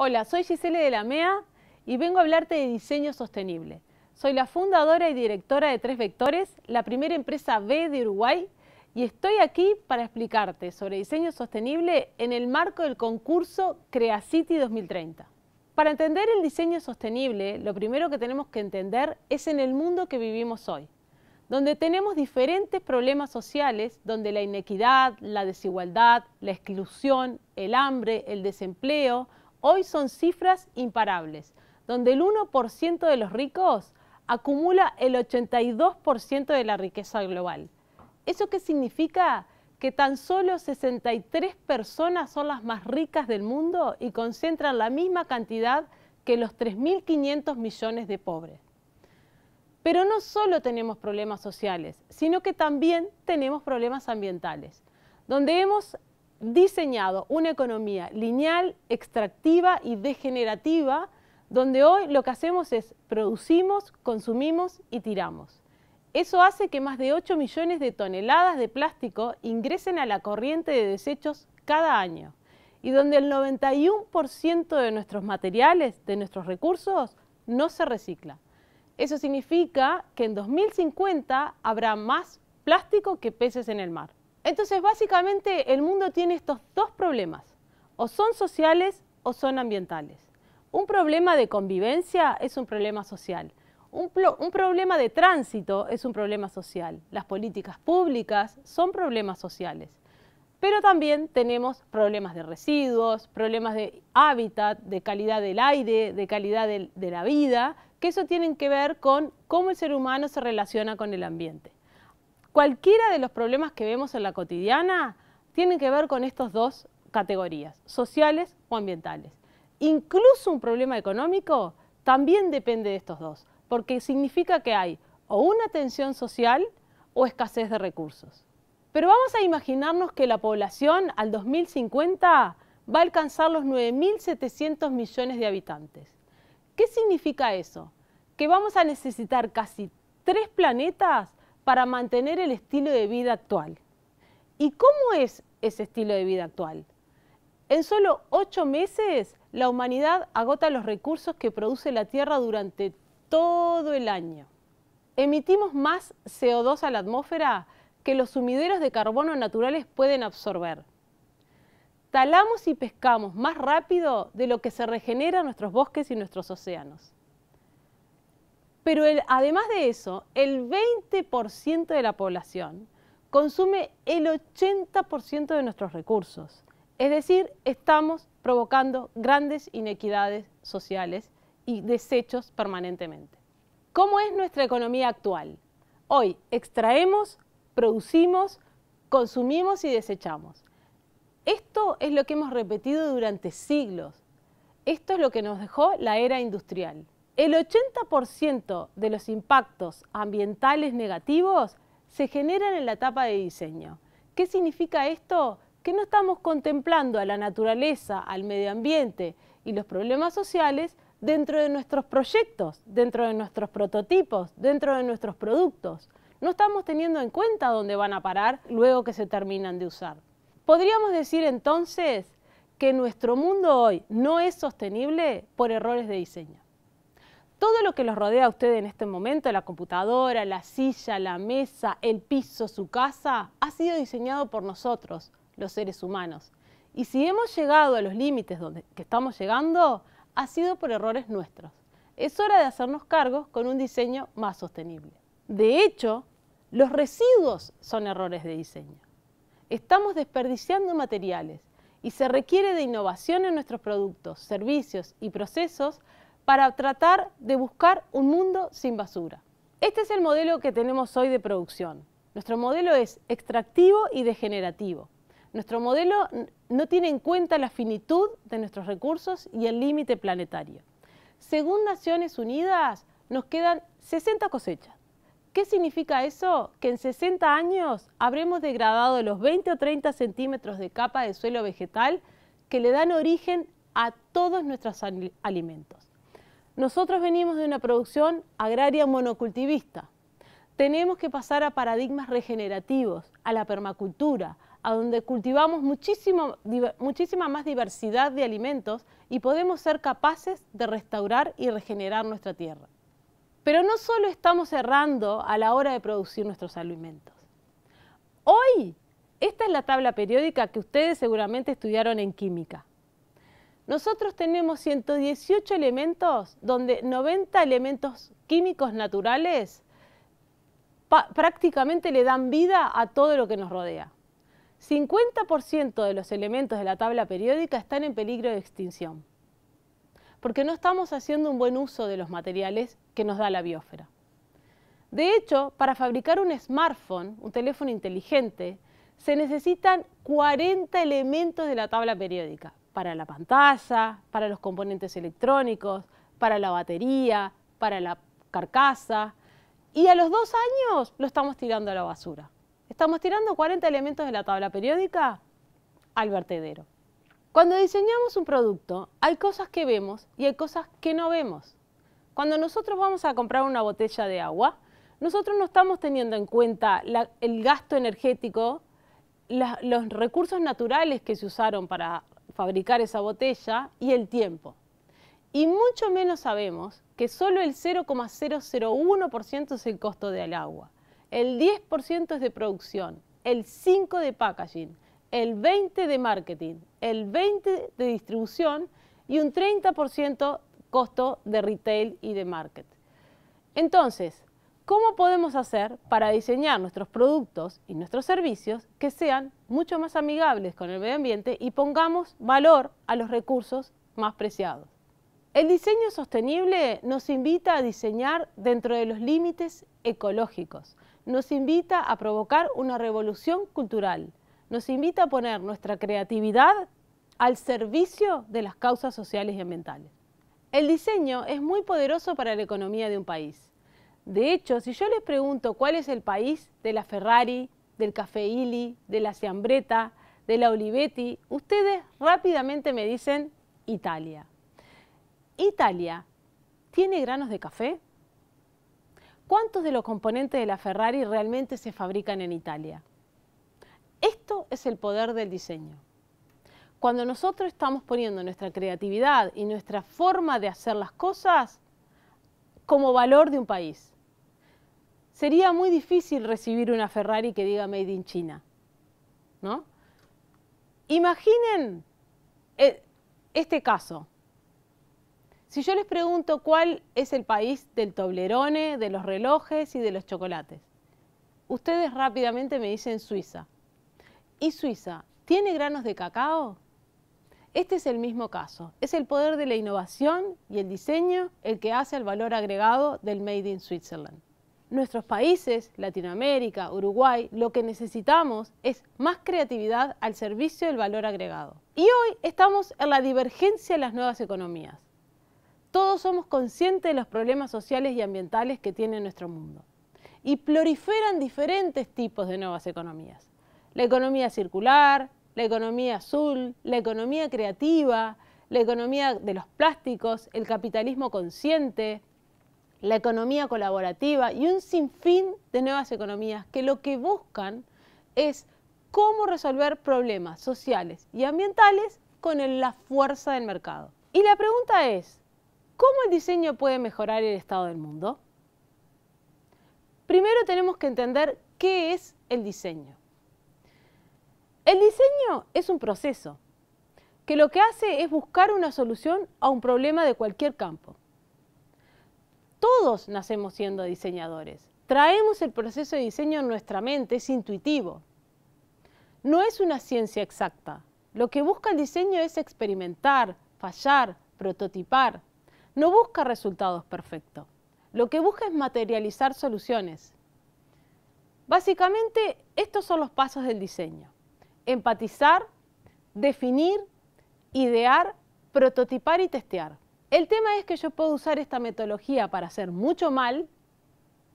Hola, soy Gisele de la MEA y vengo a hablarte de diseño sostenible. Soy la fundadora y directora de Tres Vectores, la primera empresa B de Uruguay, y estoy aquí para explicarte sobre diseño sostenible en el marco del concurso CreaCity 2030. Para entender el diseño sostenible, lo primero que tenemos que entender es en el mundo que vivimos hoy, donde tenemos diferentes problemas sociales, donde la inequidad, la desigualdad, la exclusión, el hambre, el desempleo, hoy son cifras imparables, donde el 1% de los ricos acumula el 82% de la riqueza global. ¿Eso qué significa? Que tan solo 63 personas son las más ricas del mundo y concentran la misma cantidad que los 3.500 millones de pobres. Pero no solo tenemos problemas sociales, sino que también tenemos problemas ambientales, donde hemos diseñado una economía lineal, extractiva y degenerativa, donde hoy lo que hacemos es producimos, consumimos y tiramos. Eso hace que más de 8 millones de toneladas de plástico ingresen a la corriente de desechos cada año y donde el 91% de nuestros materiales, de nuestros recursos, no se recicla. Eso significa que en 2050 habrá más plástico que peces en el mar. Entonces, básicamente, el mundo tiene estos dos problemas. O son sociales o son ambientales. Un problema de convivencia es un problema social. Un, problema de tránsito es un problema social. Las políticas públicas son problemas sociales. Pero también tenemos problemas de residuos, problemas de hábitat, de calidad del aire, de calidad de la vida, que eso tienen que ver con cómo el ser humano se relaciona con el ambiente. Cualquiera de los problemas que vemos en la cotidiana tiene que ver con estas dos categorías, sociales o ambientales. Incluso un problema económico también depende de estos dos, porque significa que hay o una tensión social o escasez de recursos. Pero vamos a imaginarnos que la población al 2050 va a alcanzar los 9.700 millones de habitantes. ¿Qué significa eso? Que vamos a necesitar casi tres planetas para mantener el estilo de vida actual. ¿Y cómo es ese estilo de vida actual? En solo ocho meses, la humanidad agota los recursos que produce la Tierra durante todo el año. Emitimos más CO2 a la atmósfera que los sumideros de carbono naturales pueden absorber. Talamos y pescamos más rápido de lo que se regenera nuestros bosques y nuestros océanos. Pero además de eso, el 20% de la población consume el 80% de nuestros recursos. Es decir, estamos provocando grandes inequidades sociales y desechos permanentemente. ¿Cómo es nuestra economía actual? Hoy extraemos, producimos, consumimos y desechamos. Esto es lo que hemos repetido durante siglos. Esto es lo que nos dejó la era industrial. El 80% de los impactos ambientales negativos se generan en la etapa de diseño. ¿Qué significa esto? Que no estamos contemplando a la naturaleza, al medio ambiente y los problemas sociales dentro de nuestros proyectos, dentro de nuestros prototipos, dentro de nuestros productos. No estamos teniendo en cuenta dónde van a parar luego que se terminan de usar. Podríamos decir entonces que nuestro mundo hoy no es sostenible por errores de diseño todo lo que los rodea a usted en este momento, la computadora, la silla, la mesa, el piso, su casa, ha sido diseñado por nosotros, los seres humanos. Y si hemos llegado a los límites donde que estamos llegando, ha sido por errores nuestros. Es hora de hacernos cargo con un diseño más sostenible. De hecho, los residuos son errores de diseño. Estamos desperdiciando materiales y se requiere de innovación en nuestros productos, servicios y procesos para tratar de buscar un mundo sin basura. Este es el modelo que tenemos hoy de producción. Nuestro modelo es extractivo y degenerativo. Nuestro modelo no tiene en cuenta la finitud de nuestros recursos y el límite planetario. Según Naciones Unidas, nos quedan 60 cosechas. ¿Qué significa eso? Que en 60 años habremos degradado los 20 o 30 centímetros de capa de suelo vegetal que le dan origen a todos nuestros alimentos. Nosotros venimos de una producción agraria monocultivista. Tenemos que pasar a paradigmas regenerativos, a la permacultura, a donde cultivamos muchísima más diversidad de alimentos y podemos ser capaces de restaurar y regenerar nuestra tierra. Pero no solo estamos errando a la hora de producir nuestros alimentos. Hoy, esta es la tabla periódica que ustedes seguramente estudiaron en química. Nosotros tenemos 118 elementos, donde 90 elementos químicos naturales prácticamente le dan vida a todo lo que nos rodea. 50% de los elementos de la tabla periódica están en peligro de extinción, porque no estamos haciendo un buen uso de los materiales que nos da la biosfera. De hecho, para fabricar un smartphone, un teléfono inteligente, se necesitan 40 elementos de la tabla periódica para la pantalla, para los componentes electrónicos, para la batería, para la carcasa. Y a los dos años lo estamos tirando a la basura. Estamos tirando 40 elementos de la tabla periódica al vertedero. Cuando diseñamos un producto, hay cosas que vemos y hay cosas que no vemos. Cuando nosotros vamos a comprar una botella de agua, nosotros no estamos teniendo en cuenta el gasto energético, los recursos naturales que se usaron para fabricar esa botella y el tiempo. Y mucho menos sabemos que solo el 0,001% es el costo del agua, el 10% es de producción, el 5% de packaging, el 20% de marketing, el 20% de distribución y un 30% costo de retail y de market. Entonces, ¿Cómo podemos hacer para diseñar nuestros productos y nuestros servicios que sean mucho más amigables con el medio ambiente y pongamos valor a los recursos más preciados? El diseño sostenible nos invita a diseñar dentro de los límites ecológicos, nos invita a provocar una revolución cultural, nos invita a poner nuestra creatividad al servicio de las causas sociales y ambientales. El diseño es muy poderoso para la economía de un país de hecho, si yo les pregunto cuál es el país de la Ferrari, del Café Illy, de la Siambreta, de la Olivetti, ustedes rápidamente me dicen Italia. Italia tiene granos de café. ¿Cuántos de los componentes de la Ferrari realmente se fabrican en Italia? Esto es el poder del diseño. Cuando nosotros estamos poniendo nuestra creatividad y nuestra forma de hacer las cosas como valor de un país, sería muy difícil recibir una Ferrari que diga Made in China. ¿no? Imaginen eh, este caso. Si yo les pregunto cuál es el país del toblerone, de los relojes y de los chocolates, ustedes rápidamente me dicen Suiza. ¿Y Suiza tiene granos de cacao? Este es el mismo caso. Es el poder de la innovación y el diseño el que hace el valor agregado del Made in Switzerland nuestros países, Latinoamérica, Uruguay, lo que necesitamos es más creatividad al servicio del valor agregado. Y hoy estamos en la divergencia de las nuevas economías. Todos somos conscientes de los problemas sociales y ambientales que tiene nuestro mundo. Y proliferan diferentes tipos de nuevas economías. La economía circular, la economía azul, la economía creativa, la economía de los plásticos, el capitalismo consciente, la economía colaborativa y un sinfín de nuevas economías que lo que buscan es cómo resolver problemas sociales y ambientales con la fuerza del mercado. Y la pregunta es, ¿cómo el diseño puede mejorar el estado del mundo? Primero tenemos que entender qué es el diseño. El diseño es un proceso que lo que hace es buscar una solución a un problema de cualquier campo. Todos nacemos siendo diseñadores. Traemos el proceso de diseño en nuestra mente, es intuitivo. No es una ciencia exacta. Lo que busca el diseño es experimentar, fallar, prototipar. No busca resultados perfectos. Lo que busca es materializar soluciones. Básicamente, estos son los pasos del diseño. Empatizar, definir, idear, prototipar y testear. El tema es que yo puedo usar esta metodología para hacer mucho mal,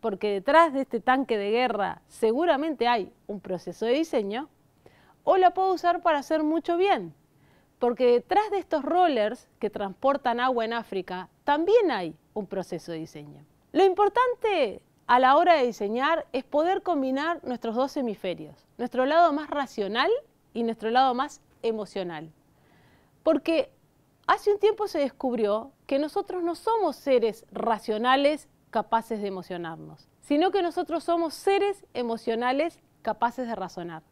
porque detrás de este tanque de guerra seguramente hay un proceso de diseño, o la puedo usar para hacer mucho bien, porque detrás de estos rollers que transportan agua en África también hay un proceso de diseño. Lo importante a la hora de diseñar es poder combinar nuestros dos hemisferios, nuestro lado más racional y nuestro lado más emocional. Porque hace un tiempo se descubrió que nosotros no somos seres racionales capaces de emocionarnos, sino que nosotros somos seres emocionales capaces de razonar.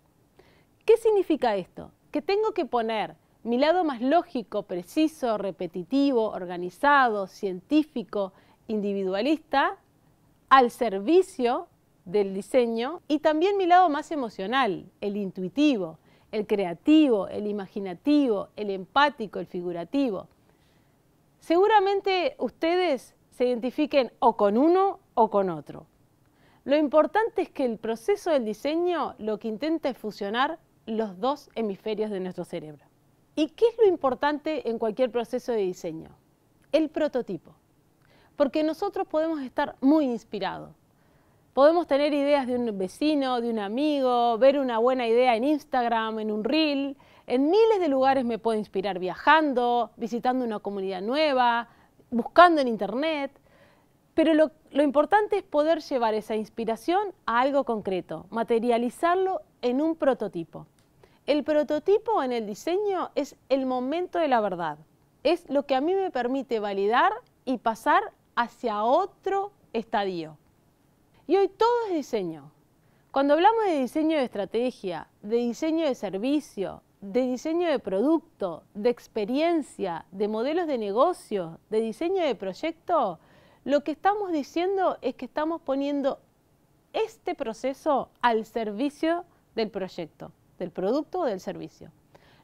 ¿Qué significa esto? Que tengo que poner mi lado más lógico, preciso, repetitivo, organizado, científico, individualista, al servicio del diseño y también mi lado más emocional, el intuitivo, el creativo, el imaginativo, el empático, el figurativo. Seguramente ustedes se identifiquen o con uno o con otro. Lo importante es que el proceso del diseño lo que intenta es fusionar los dos hemisferios de nuestro cerebro. ¿Y qué es lo importante en cualquier proceso de diseño? El prototipo. Porque nosotros podemos estar muy inspirados, Podemos tener ideas de un vecino, de un amigo, ver una buena idea en Instagram, en un reel. En miles de lugares me puedo inspirar viajando, visitando una comunidad nueva, buscando en internet. Pero lo, lo importante es poder llevar esa inspiración a algo concreto, materializarlo en un prototipo. El prototipo en el diseño es el momento de la verdad. Es lo que a mí me permite validar y pasar hacia otro estadio. Y hoy todo es diseño. Cuando hablamos de diseño de estrategia, de diseño de servicio, de diseño de producto, de experiencia, de modelos de negocio, de diseño de proyecto, lo que estamos diciendo es que estamos poniendo este proceso al servicio del proyecto, del producto o del servicio.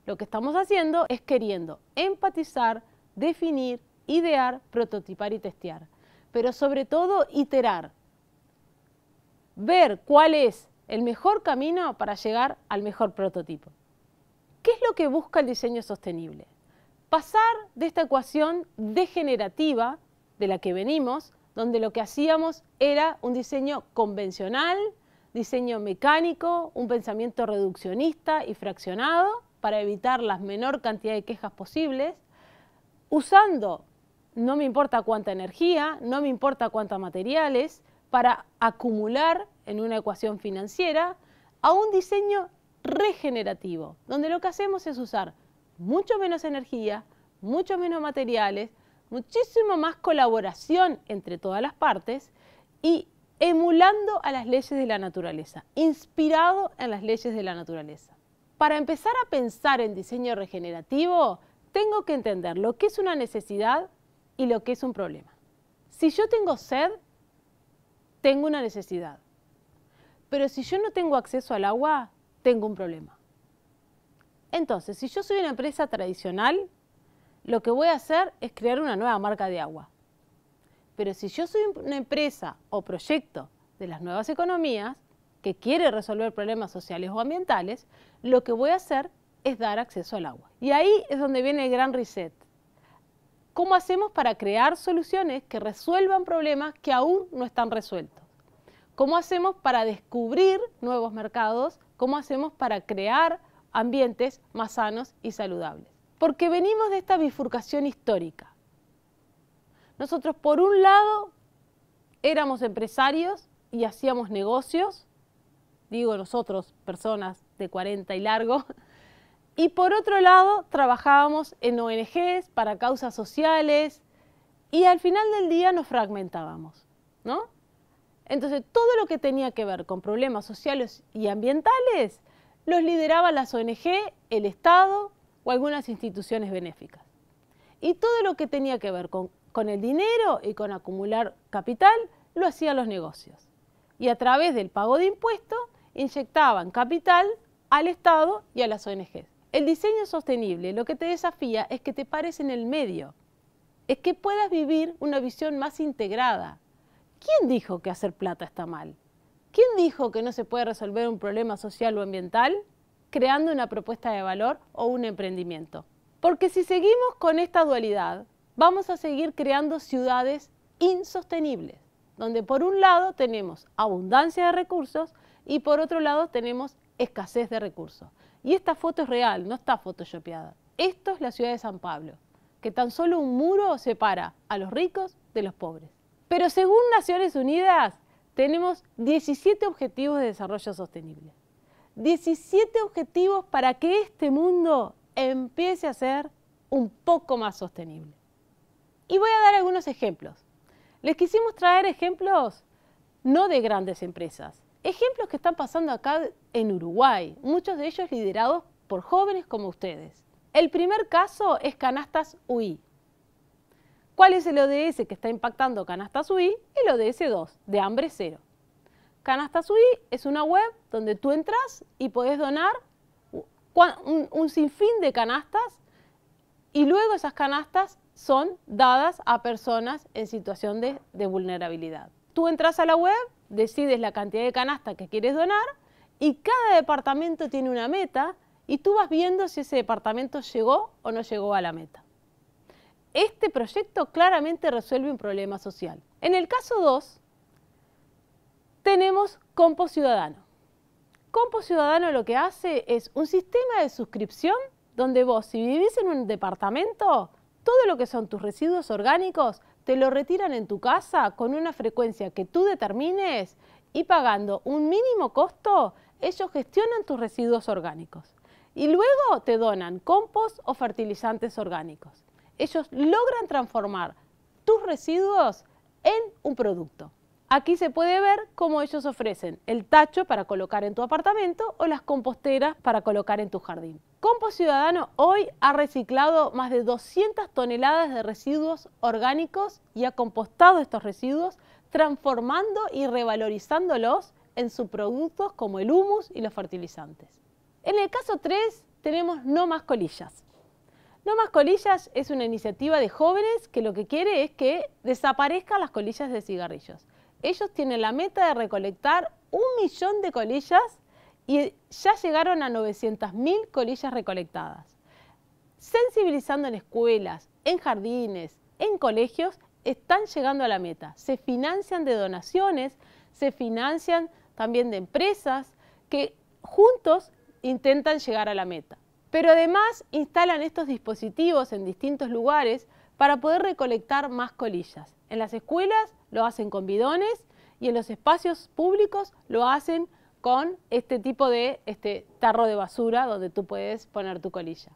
Lo que estamos haciendo es queriendo empatizar, definir, idear, prototipar y testear, pero sobre todo iterar, ver cuál es el mejor camino para llegar al mejor prototipo. ¿Qué es lo que busca el diseño sostenible? Pasar de esta ecuación degenerativa de la que venimos, donde lo que hacíamos era un diseño convencional, diseño mecánico, un pensamiento reduccionista y fraccionado para evitar la menor cantidad de quejas posibles, usando no me importa cuánta energía, no me importa cuántos materiales, para acumular en una ecuación financiera a un diseño regenerativo, donde lo que hacemos es usar mucho menos energía, mucho menos materiales, muchísimo más colaboración entre todas las partes y emulando a las leyes de la naturaleza, inspirado en las leyes de la naturaleza. Para empezar a pensar en diseño regenerativo, tengo que entender lo que es una necesidad y lo que es un problema. Si yo tengo sed, tengo una necesidad. Pero si yo no tengo acceso al agua, tengo un problema. Entonces, si yo soy una empresa tradicional, lo que voy a hacer es crear una nueva marca de agua. Pero si yo soy una empresa o proyecto de las nuevas economías que quiere resolver problemas sociales o ambientales, lo que voy a hacer es dar acceso al agua. Y ahí es donde viene el gran reset. ¿Cómo hacemos para crear soluciones que resuelvan problemas que aún no están resueltos? ¿Cómo hacemos para descubrir nuevos mercados? ¿Cómo hacemos para crear ambientes más sanos y saludables? Porque venimos de esta bifurcación histórica. Nosotros, por un lado, éramos empresarios y hacíamos negocios, digo nosotros, personas de 40 y largo, y por otro lado, trabajábamos en ONGs, para causas sociales, y al final del día nos fragmentábamos, ¿no? Entonces, todo lo que tenía que ver con problemas sociales y ambientales los lideraban las ONG, el Estado o algunas instituciones benéficas. Y todo lo que tenía que ver con el dinero y con acumular capital lo hacían los negocios. Y a través del pago de impuestos inyectaban capital al Estado y a las ONGs. El diseño sostenible lo que te desafía es que te pares en el medio, es que puedas vivir una visión más integrada. ¿Quién dijo que hacer plata está mal? ¿Quién dijo que no se puede resolver un problema social o ambiental creando una propuesta de valor o un emprendimiento? Porque si seguimos con esta dualidad, vamos a seguir creando ciudades insostenibles, donde por un lado tenemos abundancia de recursos y por otro lado tenemos escasez de recursos. Y esta foto es real, no está photoshopeada. Esto es la ciudad de San Pablo, que tan solo un muro separa a los ricos de los pobres. Pero según Naciones Unidas, tenemos 17 objetivos de desarrollo sostenible. 17 objetivos para que este mundo empiece a ser un poco más sostenible. Y voy a dar algunos ejemplos. Les quisimos traer ejemplos no de grandes empresas, Ejemplos que están pasando acá en Uruguay, muchos de ellos liderados por jóvenes como ustedes. El primer caso es Canastas UI. ¿Cuál es el ODS que está impactando Canastas UI? El ODS 2, de hambre cero. Canastas UI es una web donde tú entras y puedes donar un, sinfín de canastas y luego esas canastas son dadas a personas en situación de vulnerabilidad. Tú entras a la web decides la cantidad de canasta que quieres donar y cada departamento tiene una meta y tú vas viendo si ese departamento llegó o no llegó a la meta. Este proyecto claramente resuelve un problema social. En el caso 2, tenemos Compo Ciudadano. Compo Ciudadano lo que hace es un sistema de suscripción donde vos, si vivís en un departamento, todo lo que son tus residuos orgánicos te lo retiran en tu casa con una frecuencia que tú determines y pagando un mínimo costo, ellos gestionan tus residuos orgánicos. Y luego te donan compost o fertilizantes orgánicos. Ellos logran transformar tus residuos en un producto. Aquí se puede ver cómo ellos ofrecen el tacho para colocar en tu apartamento o las composteras para colocar en tu jardín. Compost Ciudadano hoy ha reciclado más de 200 toneladas de residuos orgánicos y ha compostado estos residuos transformando y revalorizándolos en subproductos como el humus y los fertilizantes. En el caso 3 tenemos No Más Colillas. No Más Colillas es una iniciativa de jóvenes que lo que quiere es que desaparezcan las colillas de cigarrillos ellos tienen la meta de recolectar un millón de colillas y ya llegaron a 900.000 colillas recolectadas. Sensibilizando en escuelas, en jardines, en colegios, están llegando a la meta. Se financian de donaciones, se financian también de empresas que juntos intentan llegar a la meta. Pero además instalan estos dispositivos en distintos lugares para poder recolectar más colillas. En las escuelas lo hacen con bidones y en los espacios públicos lo hacen con este tipo de este tarro de basura donde tú puedes poner tu colilla.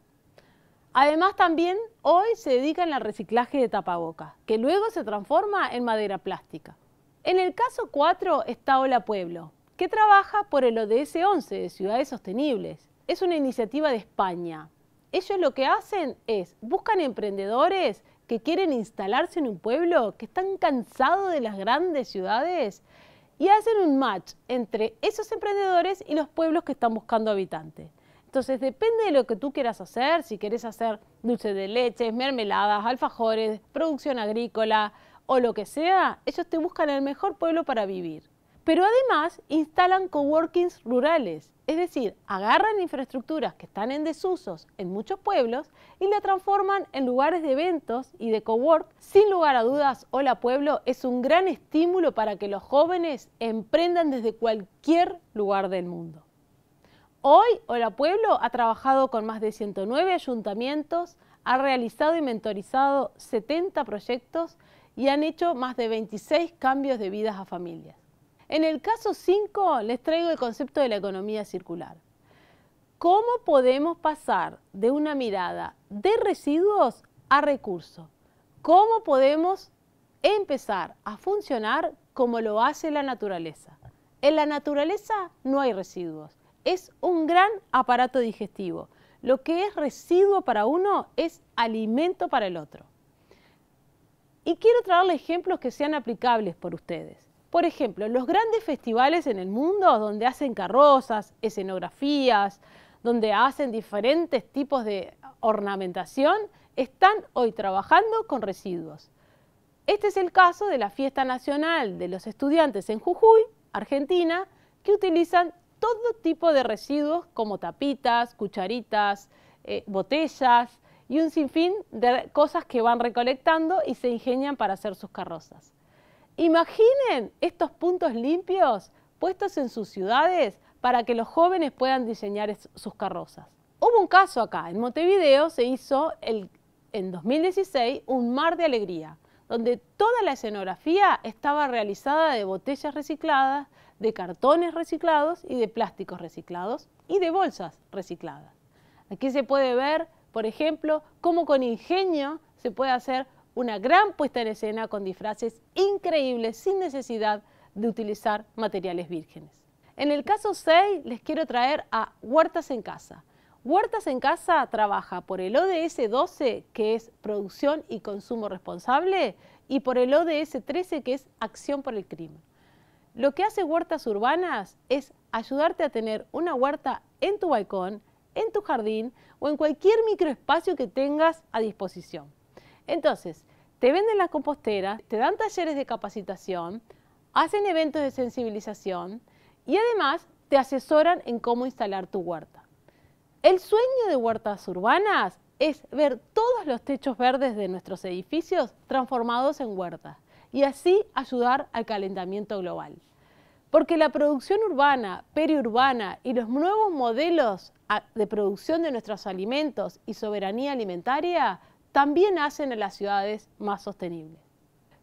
Además también hoy se dedican al reciclaje de tapaboca que luego se transforma en madera plástica. En el caso 4 está Hola Pueblo, que trabaja por el ODS 11 de Ciudades Sostenibles. Es una iniciativa de España. Ellos lo que hacen es buscan emprendedores que quieren instalarse en un pueblo, que están cansados de las grandes ciudades y hacen un match entre esos emprendedores y los pueblos que están buscando habitantes. Entonces depende de lo que tú quieras hacer, si quieres hacer dulce de leche, mermeladas, alfajores, producción agrícola o lo que sea, ellos te buscan el mejor pueblo para vivir. Pero además instalan coworkings rurales, es decir, agarran infraestructuras que están en desusos en muchos pueblos y la transforman en lugares de eventos y de cowork. Sin lugar a dudas, Hola Pueblo es un gran estímulo para que los jóvenes emprendan desde cualquier lugar del mundo. Hoy, Hola Pueblo ha trabajado con más de 109 ayuntamientos, ha realizado y mentorizado 70 proyectos y han hecho más de 26 cambios de vidas a familias. En el caso 5 les traigo el concepto de la economía circular. ¿Cómo podemos pasar de una mirada de residuos a recursos? ¿Cómo podemos empezar a funcionar como lo hace la naturaleza? En la naturaleza no hay residuos, es un gran aparato digestivo. Lo que es residuo para uno es alimento para el otro. Y quiero traerle ejemplos que sean aplicables por ustedes. Por ejemplo, los grandes festivales en el mundo donde hacen carrozas, escenografías, donde hacen diferentes tipos de ornamentación, están hoy trabajando con residuos. Este es el caso de la Fiesta Nacional de los Estudiantes en Jujuy, Argentina, que utilizan todo tipo de residuos como tapitas, cucharitas, eh, botellas y un sinfín de cosas que van recolectando y se ingenian para hacer sus carrozas. Imaginen estos puntos limpios puestos en sus ciudades para que los jóvenes puedan diseñar sus carrozas. Hubo un caso acá, en Montevideo se hizo el, en 2016 un mar de alegría, donde toda la escenografía estaba realizada de botellas recicladas, de cartones reciclados y de plásticos reciclados y de bolsas recicladas. Aquí se puede ver, por ejemplo, cómo con ingenio se puede hacer una gran puesta en escena con disfraces increíbles sin necesidad de utilizar materiales vírgenes. En el caso 6 les quiero traer a Huertas en Casa. Huertas en Casa trabaja por el ODS 12, que es Producción y Consumo Responsable, y por el ODS 13, que es Acción por el Crimen. Lo que hace Huertas Urbanas es ayudarte a tener una huerta en tu balcón, en tu jardín o en cualquier microespacio que tengas a disposición. Entonces, te venden las composteras, te dan talleres de capacitación, hacen eventos de sensibilización y además te asesoran en cómo instalar tu huerta. El sueño de huertas urbanas es ver todos los techos verdes de nuestros edificios transformados en huertas y así ayudar al calentamiento global. Porque la producción urbana, periurbana y los nuevos modelos ah, de producción de nuestros alimentos y soberanía alimentaria también hacen a las ciudades más sostenibles.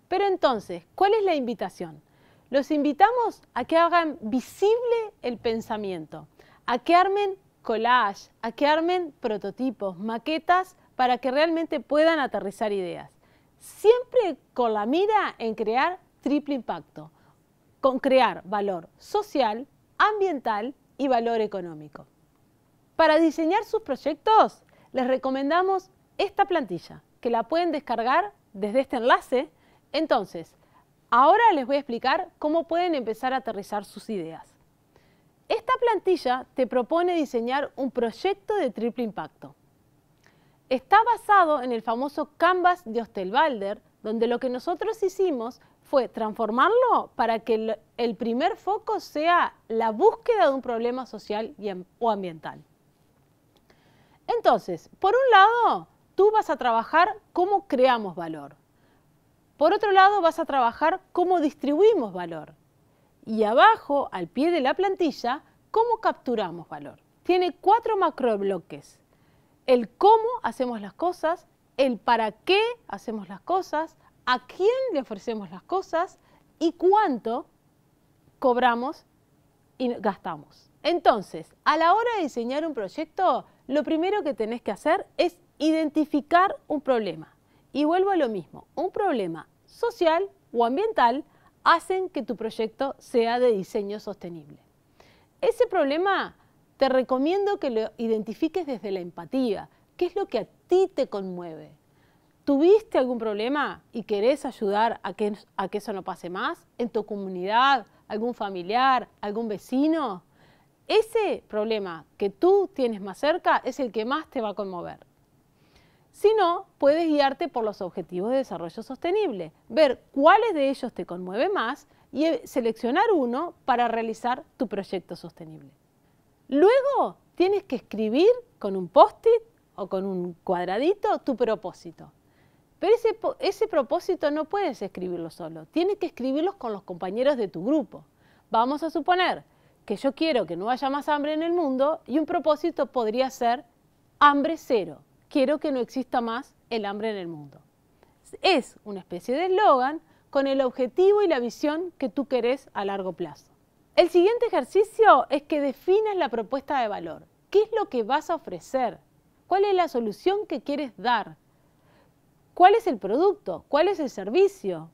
Pero entonces, ¿cuál es la invitación? Los invitamos a que hagan visible el pensamiento, a que armen collage, a que armen prototipos, maquetas, para que realmente puedan aterrizar ideas. Siempre con la mira en crear triple impacto, con crear valor social, ambiental y valor económico. Para diseñar sus proyectos, les recomendamos esta plantilla, que la pueden descargar desde este enlace. Entonces, ahora les voy a explicar cómo pueden empezar a aterrizar sus ideas. Esta plantilla te propone diseñar un proyecto de triple impacto. Está basado en el famoso Canvas de Hostelwalder, donde lo que nosotros hicimos fue transformarlo para que el, primer foco sea la búsqueda de un problema social y, o ambiental. Entonces, por un lado, tú vas a trabajar cómo creamos valor. Por otro lado, vas a trabajar cómo distribuimos valor. Y abajo, al pie de la plantilla, cómo capturamos valor. Tiene cuatro macrobloques. El cómo hacemos las cosas, el para qué hacemos las cosas, a quién le ofrecemos las cosas y cuánto cobramos y gastamos. Entonces, a la hora de diseñar un proyecto, lo primero que tenés que hacer es identificar un problema. Y vuelvo a lo mismo, un problema social o ambiental hacen que tu proyecto sea de diseño sostenible. Ese problema te recomiendo que lo identifiques desde la empatía, qué es lo que a ti te conmueve. ¿Tuviste algún problema y querés ayudar a que, a que eso no pase más? ¿En tu comunidad, algún familiar, algún vecino? Ese problema que tú tienes más cerca es el que más te va a conmover. Si no, puedes guiarte por los objetivos de desarrollo sostenible, ver cuáles de ellos te conmueve más y eh, seleccionar uno para realizar tu proyecto sostenible. Luego tienes que escribir con un post-it o con un cuadradito tu propósito. Pero ese, propósito no puedes escribirlo solo, tienes que escribirlo con los compañeros de tu grupo. Vamos a suponer que yo quiero que no haya más hambre en el mundo y un propósito podría ser hambre cero quiero que no exista más el hambre en el mundo. Es una especie de eslogan con el objetivo y la visión que tú querés a largo plazo. El siguiente ejercicio es que definas la propuesta de valor. ¿Qué es lo que vas a ofrecer? ¿Cuál es la solución que quieres dar? ¿Cuál es el producto? ¿Cuál es el servicio?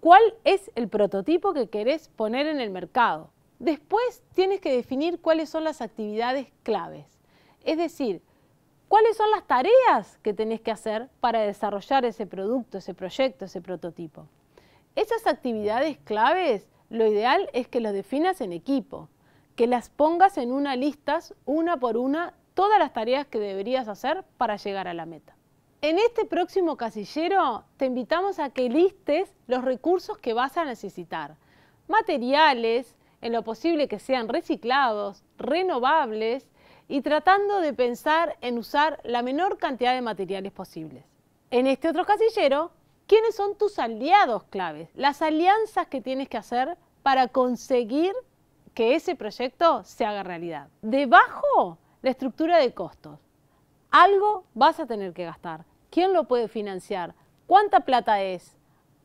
¿Cuál es el prototipo que querés poner en el mercado? Después tienes que definir cuáles son las actividades claves. Es decir, cuáles son las tareas que tenés que hacer para desarrollar ese producto, ese proyecto, ese prototipo. Esas actividades claves, lo ideal es que las definas en equipo, que las pongas en una lista, una por una, todas las tareas que deberías hacer para llegar a la meta. En este próximo casillero te invitamos a que listes los recursos que vas a necesitar. Materiales, en lo posible que sean reciclados, renovables, y tratando de pensar en usar la menor cantidad de materiales posibles. En este otro casillero, ¿quiénes son tus aliados claves? Las alianzas que tienes que hacer para conseguir que ese proyecto se haga realidad. Debajo, la estructura de costos. Algo vas a tener que gastar. ¿Quién lo puede financiar? ¿Cuánta plata es?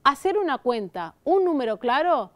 Hacer una cuenta, un número claro,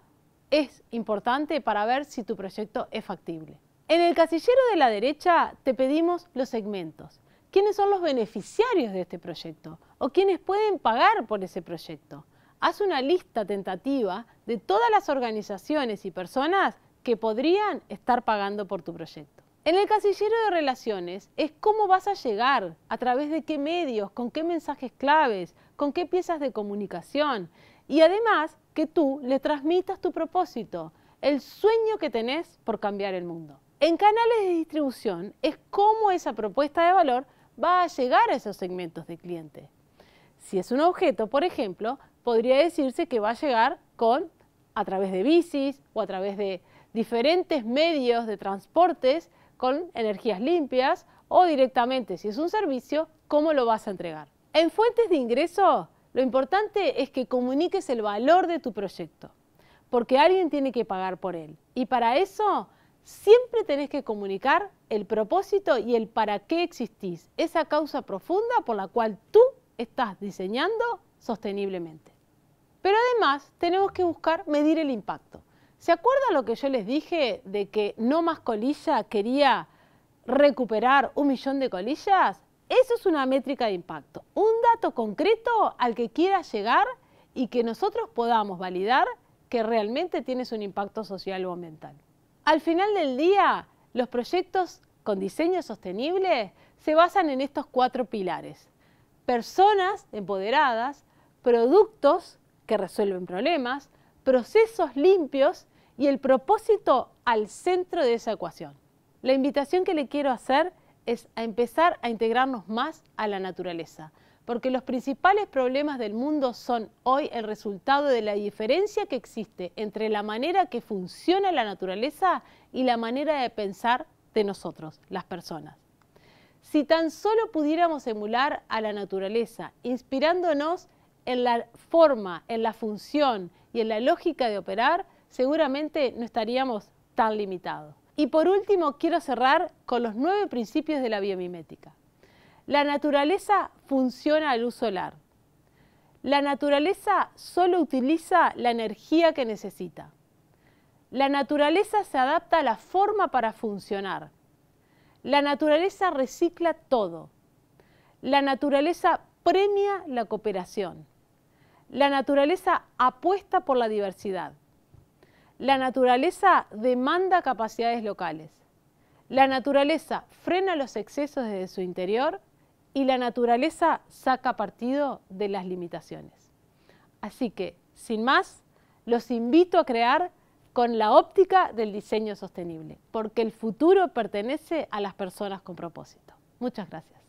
es importante para ver si tu proyecto es factible. En el casillero de la derecha te pedimos los segmentos. ¿Quiénes son los beneficiarios de este proyecto? ¿O quiénes pueden pagar por ese proyecto? Haz una lista tentativa de todas las organizaciones y personas que podrían estar pagando por tu proyecto. En el casillero de relaciones es cómo vas a llegar, a través de qué medios, con qué mensajes claves, con qué piezas de comunicación y además que tú le transmitas tu propósito, el sueño que tenés por cambiar el mundo. En canales de distribución es cómo esa propuesta de valor va a llegar a esos segmentos de cliente. Si es un objeto, por ejemplo, podría decirse que va a llegar con a través de bicis o a través de diferentes medios de transportes con energías limpias o directamente, si es un servicio, cómo lo vas a entregar. En fuentes de ingreso, lo importante es que comuniques el valor de tu proyecto, porque alguien tiene que pagar por él. Y para eso Siempre tenés que comunicar el propósito y el para qué existís, esa causa profunda por la cual tú estás diseñando sosteniblemente. Pero además tenemos que buscar medir el impacto. ¿Se acuerdan lo que yo les dije de que No Más Colilla quería recuperar un millón de colillas? Eso es una métrica de impacto, un dato concreto al que quieras llegar y que nosotros podamos validar que realmente tienes un impacto social o ambiental. Al final del día, los proyectos con diseño sostenible se basan en estos cuatro pilares. Personas empoderadas, productos que resuelven problemas, procesos limpios y el propósito al centro de esa ecuación. La invitación que le quiero hacer es a empezar a integrarnos más a la naturaleza, porque los principales problemas del mundo son hoy el resultado de la diferencia que existe entre la manera que funciona la naturaleza y la manera de pensar de nosotros, las personas. Si tan solo pudiéramos emular a la naturaleza, inspirándonos en la forma, en la función y en la lógica de operar, seguramente no estaríamos tan limitados. Y por último, quiero cerrar con los nueve principios de la biomimética. La naturaleza funciona a luz solar. La naturaleza solo utiliza la energía que necesita. La naturaleza se adapta a la forma para funcionar. La naturaleza recicla todo. La naturaleza premia la cooperación. La naturaleza apuesta por la diversidad. La naturaleza demanda capacidades locales. La naturaleza frena los excesos desde su interior y la naturaleza saca partido de las limitaciones. Así que, sin más, los invito a crear con la óptica del diseño sostenible, porque el futuro pertenece a las personas con propósito. Muchas gracias.